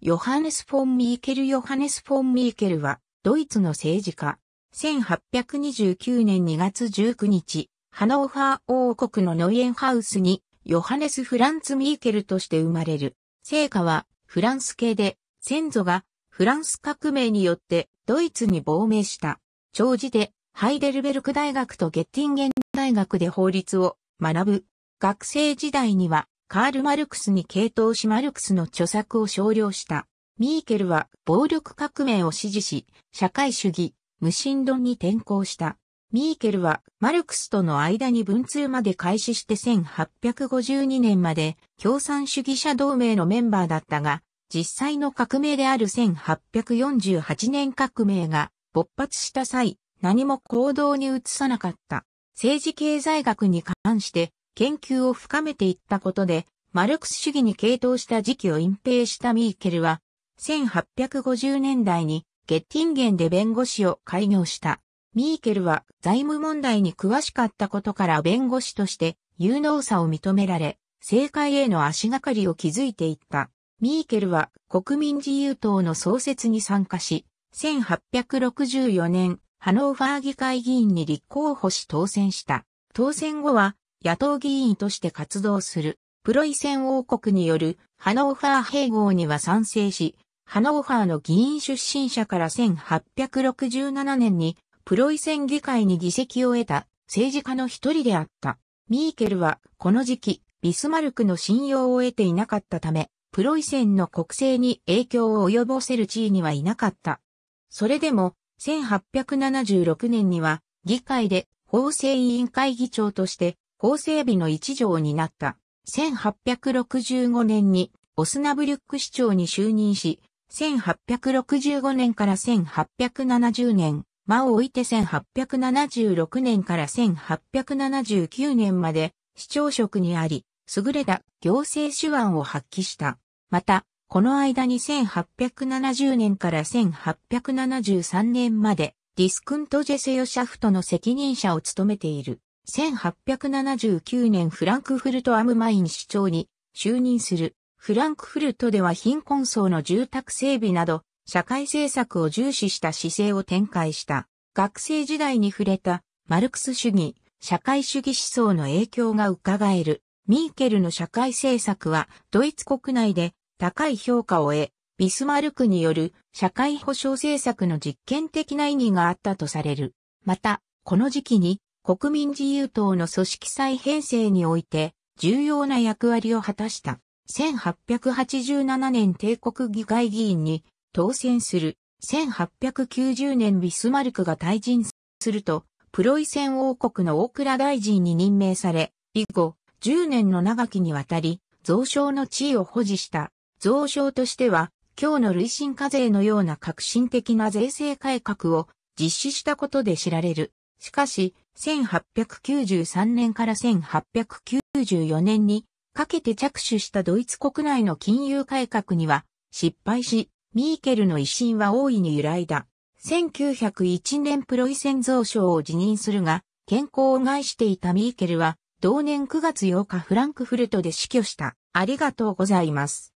ヨハネス・フォン・ミーケル・ヨハネス・フォン・ミーケルは、ドイツの政治家。1829年2月19日、ハノーファー王国のノイエンハウスに、ヨハネス・フランツ・ミーケルとして生まれる。成果は、フランス系で、先祖が、フランス革命によって、ドイツに亡命した。長寿で、ハイデルベルク大学とゲッティンゲン大学で法律を学ぶ。学生時代には、カール・マルクスに傾倒しマルクスの著作を少量した。ミーケルは暴力革命を支持し、社会主義、無神論に転向した。ミーケルはマルクスとの間に文通まで開始して1852年まで共産主義者同盟のメンバーだったが、実際の革命である1848年革命が勃発した際、何も行動に移さなかった。政治経済学に関して研究を深めていったことで、マルクス主義に傾倒した時期を隠蔽したミーケルは、1850年代にゲッティンゲンで弁護士を開業した。ミーケルは財務問題に詳しかったことから弁護士として有能さを認められ、政界への足がかりを築いていった。ミーケルは国民自由党の創設に参加し、1864年、ハノーファー議会議員に立候補し当選した。当選後は野党議員として活動する、プロイセン王国によるハノーファー併合には賛成し、ハノーファーの議員出身者から1867年にプロイセン議会に議席を得た政治家の一人であった。ミーケルはこの時期、ビスマルクの信用を得ていなかったため、プロイセンの国政に影響を及ぼせる地位にはいなかった。それでも、1876年には議会で法制委員会議長として法整備の一条になった。1865年にオスナブリュック市長に就任し、1865年から1870年、間を置いて1876年から1879年まで市長職にあり、優れた行政手腕を発揮した。また、この間に1870年から1873年までディスクントジェセヨシャフトの責任者を務めている。1879年フランクフルトアムマイン市長に就任する。フランクフルトでは貧困層の住宅整備など、社会政策を重視した姿勢を展開した。学生時代に触れたマルクス主義、社会主義思想の影響が伺える。ミーケルの社会政策はドイツ国内で高い評価を得、ビスマルクによる社会保障政策の実験的な意義があったとされる。また、この時期に国民自由党の組織再編成において重要な役割を果たした。1887年帝国議会議員に当選する。1890年ビスマルクが退陣すると、プロイセン王国の大倉大臣に任命され、以後、10年の長きにわたり、増省の地位を保持した。増省としては、今日の累進課税のような革新的な税制改革を実施したことで知られる。しかし、1893年から1894年にかけて着手したドイツ国内の金融改革には失敗し、ミーケルの威信は大いに揺らいだ。1901年プロイセン増相を辞任するが、健康を害していたミーケルは、同年9月8日フランクフルトで死去した。ありがとうございます。